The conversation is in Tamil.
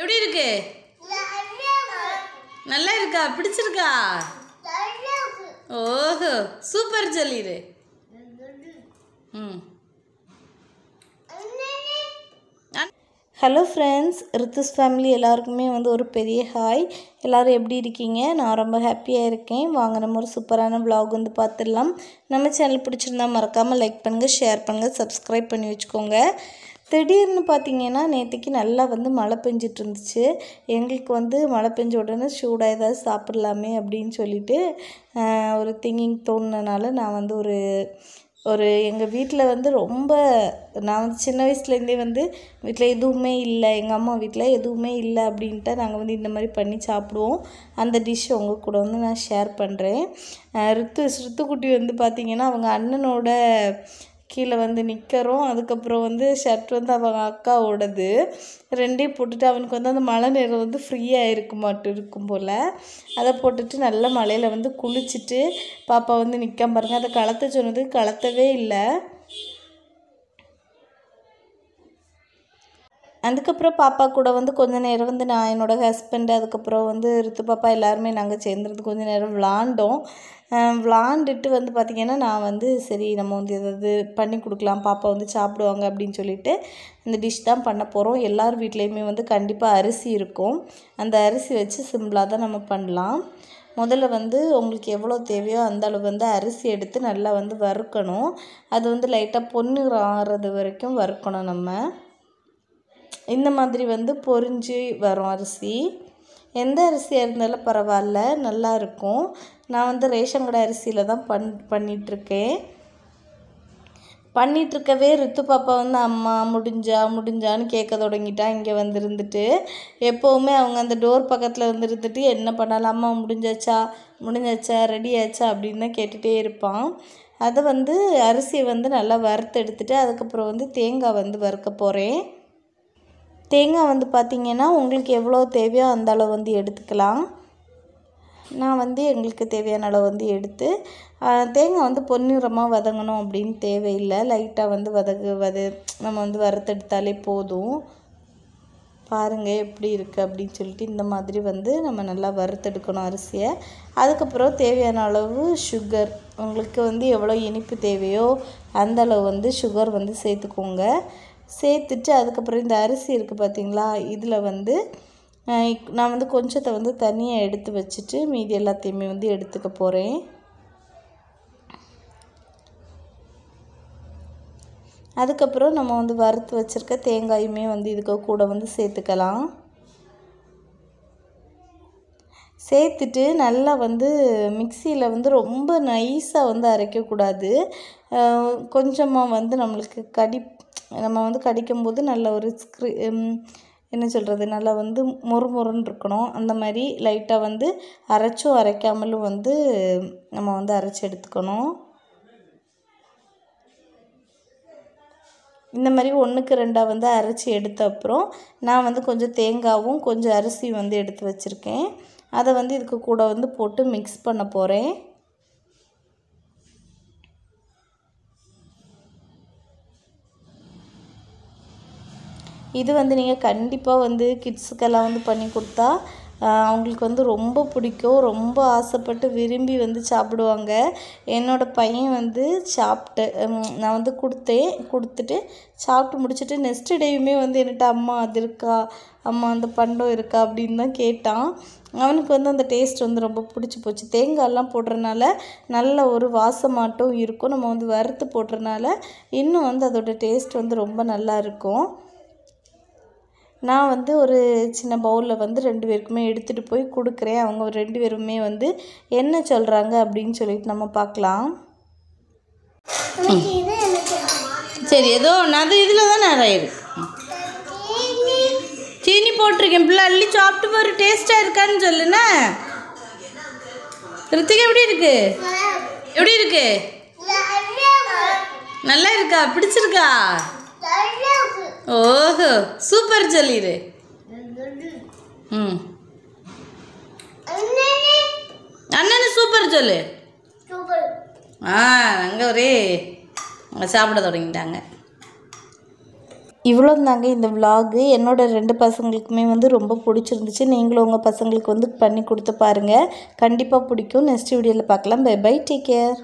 எப்படி இருக்கு நல்லா இருக்கா பிடிச்சிருக்கா ஓஹோ சூப்பர் சொல்லிடு ம் ஹலோ ஃப்ரெண்ட்ஸ் ரித்துஸ் ஃபேமிலி எல்லாருக்குமே வந்து ஒரு பெரிய ஹாய் எல்லோரும் எப்படி இருக்கீங்க நான் ரொம்ப ஹாப்பியாக இருக்கேன் வாங்க நம்ம ஒரு சூப்பரான ப்ளாக் வந்து பார்த்துடலாம் நம்ம சேனல் பிடிச்சிருந்தா மறக்காமல் லைக் பண்ணுங்கள் ஷேர் பண்ணுங்கள் சப்ஸ்கிரைப் பண்ணி வச்சுக்கோங்க திடீர்னு பார்த்தீங்கன்னா நேற்றுக்கு நல்லா வந்து மழை பெஞ்சிட்டு இருந்துச்சு எங்களுக்கு வந்து மழை பெஞ்ச உடனே சூடாக ஏதாவது சாப்பிட்லாமே அப்படின்னு சொல்லிட்டு ஒரு திங்கிங் தோணுனனால நான் வந்து ஒரு ஒரு எங்கள் வீட்டில் வந்து ரொம்ப நான் வந்து சின்ன வயசுலேருந்தே வந்து வீட்டில் எதுவுமே இல்லை எங்கள் அம்மா வீட்டில் எதுவுமே இல்லை அப்படின்ட்டு நாங்கள் வந்து இந்த மாதிரி பண்ணி சாப்பிடுவோம் அந்த டிஷ் உங்கள் கூட வந்து நான் ஷேர் பண்ணுறேன் ரித்து ரித்துக்குட்டி வந்து பார்த்திங்கன்னா அவங்க அண்ணனோட கீழே வந்து நிற்கிறோம் அதுக்கப்புறம் வந்து ஷர்ட் வந்து அவங்க அக்காவோடது ரெண்டையும் போட்டுட்டு அவனுக்கு வந்து அந்த மழை நேரம் வந்து ஃப்ரீயாக இருக்க மாட்டு இருக்கும் போல் அதை போட்டுட்டு நல்ல மழையில் வந்து குளிச்சுட்டு பாப்பா வந்து நிற்க பாருங்கள் அதை கலத்த சொன்னது கலத்தவே இல்லை அதுக்கப்புறம் பாப்பா கூட வந்து கொஞ்ச நேரம் வந்து நான் என்னோடய ஹஸ்பண்டு அதுக்கப்புறம் வந்து ரித்து பாப்பா எல்லாருமே நாங்கள் சேர்ந்துருந்து கொஞ்சம் நேரம் விளாண்டோம் விளாண்டுட்டு வந்து பார்த்திங்கன்னா நான் வந்து சரி நம்ம வந்து எதாவது பண்ணி கொடுக்கலாம் பாப்பா வந்து சாப்பிடுவாங்க அப்படின்னு சொல்லிட்டு இந்த டிஷ் தான் பண்ண போகிறோம் எல்லார் வீட்லேயுமே வந்து கண்டிப்பாக அரிசி இருக்கும் அந்த அரிசி வச்சு சிம்பிளாக தான் நம்ம பண்ணலாம் முதல்ல வந்து உங்களுக்கு எவ்வளோ தேவையோ அந்த அளவு வந்து அரிசி எடுத்து நல்லா வந்து வறுக்கணும் அது வந்து லைட்டாக பொண்ணு ஆகிறது வரைக்கும் வறுக்கணும் நம்ம இந்த மாதிரி வந்து பொறிஞ்சு வரும் அரிசி எந்த அரிசியாக இருந்தாலும் பரவாயில்ல நல்லா இருக்கும் நான் வந்து ரேஷன் கடை அரிசியில் தான் பண் பண்ணிகிட்ருக்கேன் பண்ணிகிட்ருக்கவே ரித்து பாப்பா வந்து அம்மா முடிஞ்சா முடிஞ்சான்னு கேட்க தொடங்கிட்டா இங்கே வந்துருந்துட்டு எப்போவுமே அவங்க அந்த டோர் பக்கத்தில் வந்துருந்துட்டு என்ன பண்ணாலும் அம்மா முடிஞ்சாச்சா முடிஞ்சாச்சா ரெடி ஆச்சா அப்படின்னு தான் கேட்டுகிட்டே இருப்பான் அதை வந்து அரிசியை வந்து நல்லா வறுத்து எடுத்துகிட்டு அதுக்கப்புறம் வந்து தேங்காய் வந்து வறுக்க போகிறேன் தேங்காய் வந்து பார்த்திங்கன்னா உங்களுக்கு எவ்வளோ தேவையோ அந்த அளவு வந்து எடுத்துக்கலாம் நான் வந்து எங்களுக்கு தேவையான அளவு வந்து எடுத்து தேங்காய் வந்து பொன்னிறமாக வதங்கணும் அப்படின்னு தேவையில்லை லைட்டாக வந்து வதக்கு வத நம்ம வந்து வறுத்தெடுத்தாலே போதும் பாருங்கள் எப்படி இருக்குது அப்படின்னு சொல்லிட்டு இந்த மாதிரி வந்து நம்ம நல்லா வறுத்தெடுக்கணும் அரிசியை அதுக்கப்புறம் தேவையான அளவு சுகர் உங்களுக்கு வந்து எவ்வளோ இனிப்பு தேவையோ அந்தளவு வந்து சுகர் வந்து சேர்த்துக்கோங்க சேர்த்துட்டு அதுக்கப்புறம் இந்த அரிசி இருக்குது பார்த்திங்களா இதில் வந்து நான் வந்து கொஞ்சத்தை வந்து தனியாக எடுத்து வச்சுட்டு மீதி எல்லாத்தையுமே வந்து எடுத்துக்க போகிறேன் அதுக்கப்புறம் நம்ம வந்து வறுத்து வச்சுருக்க தேங்காயுமே வந்து இதுக்கு கூட வந்து சேர்த்துக்கலாம் சேர்த்துட்டு நல்லா வந்து மிக்சியில் வந்து ரொம்ப நைஸாக வந்து அரைக்கக்கூடாது கொஞ்சமாக வந்து நம்மளுக்கு கடி நம்ம வந்து கடிக்கும்போது நல்ல ஒரு ஸ்க்ரீ என்ன சொல்கிறது நல்லா வந்து மொறு மொறுன்னு இருக்கணும் அந்த மாதிரி லைட்டாக வந்து அரைச்சும் அரைக்காமலும் வந்து நம்ம வந்து அரைச்சி எடுத்துக்கணும் இந்த மாதிரி ஒன்றுக்கு ரெண்டாக வந்து அரைச்சி எடுத்த அப்புறம் நான் வந்து கொஞ்சம் தேங்காவும் கொஞ்சம் அரிசியும் வந்து எடுத்து வச்சுருக்கேன் அதை வந்து இதுக்கு கூட வந்து போட்டு மிக்ஸ் பண்ண போகிறேன் இது வந்து நீங்கள் கண்டிப்பாக வந்து கிட்ஸுக்கெல்லாம் வந்து பண்ணி கொடுத்தா அவங்களுக்கு வந்து ரொம்ப பிடிக்கும் ரொம்ப ஆசைப்பட்டு விரும்பி வந்து சாப்பிடுவாங்க என்னோடய பையன் வந்து சாப்பிட்டு நான் வந்து கொடுத்தேன் கொடுத்துட்டு சாப்பிட்டு முடிச்சுட்டு நெக்ஸ்ட் டேயுமே வந்து என்கிட்ட அம்மா அது இருக்கா அம்மா அந்த பண்டம் இருக்கா அப்படின்னு தான் கேட்டான் அவனுக்கு வந்து அந்த டேஸ்ட் வந்து ரொம்ப பிடிச்சி போச்சு தேங்காயெல்லாம் போடுறனால நல்ல ஒரு வாசமாட்டும் இருக்கும் நம்ம வந்து வறுத்து போடுறனால இன்னும் வந்து அதோடய டேஸ்ட் வந்து ரொம்ப நல்லா இருக்கும் நான் வந்து ஒரு சின்ன பவுலில் வந்து ரெண்டு பேருக்குமே எடுத்துகிட்டு போய் கொடுக்குறேன் அவங்க ரெண்டு பேருமே வந்து என்ன சொல்கிறாங்க அப்படின்னு சொல்லிட்டு நம்ம பார்க்கலாம் சரி ஏதோ அது இதில் தான் நிறைய இருக்கு சீனி போட்டிருக்கேன் பிள்ளை அள்ளி சாப்பிட்டு போகிற டேஸ்ட்டாக இருக்கான்னு சொல்லுண்ணா ரித்திகா எப்படி இருக்கு எப்படி இருக்கு நல்லா இருக்கா பிடிச்சிருக்கா ஓஹோ சூப்பர் சொல்லிடு ம் அண்ணனு சூப்பர் சொல்லு ஆ அங்கே ஒரே சாப்பிட தொடங்கிட்டாங்க இவ்வளோ தாங்க இந்த விலாகு என்னோடய ரெண்டு பசங்களுக்குமே வந்து ரொம்ப பிடிச்சிருந்துச்சு நீங்களும் உங்கள் பசங்களுக்கு வந்து பண்ணி கொடுத்து பாருங்கள் கண்டிப்பாக பிடிக்கும் நெக்ஸ்ட் வீடியோவில் பார்க்கலாம் பை பை டேக் கேர்